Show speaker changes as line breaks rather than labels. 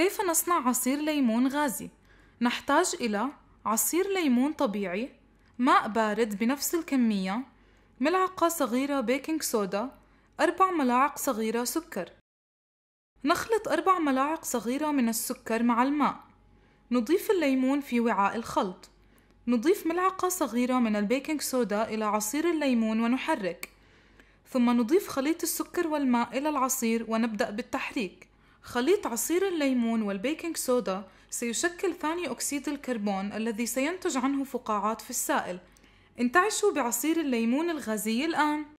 كيف نصنع
عصير ليمون غازي؟ نحتاج إلى عصير ليمون طبيعي، ماء بارد بنفس الكمية، ملعقة صغيرة بيكنج سودا أربع ملاعق صغيرة سكر. نخلط أربع ملاعق صغيرة من السكر مع الماء. نضيف الليمون في وعاء الخلط. نضيف ملعقة صغيرة من البيكنج سودا إلى عصير الليمون ونحرك. ثم نضيف خليط السكر والماء إلى العصير ونبدأ بالتحريك. خليط عصير الليمون والبيكنج سودا سيشكل ثاني أكسيد الكربون الذي سينتج عنه فقاعات في السائل انتعشوا بعصير الليمون الغازي الآن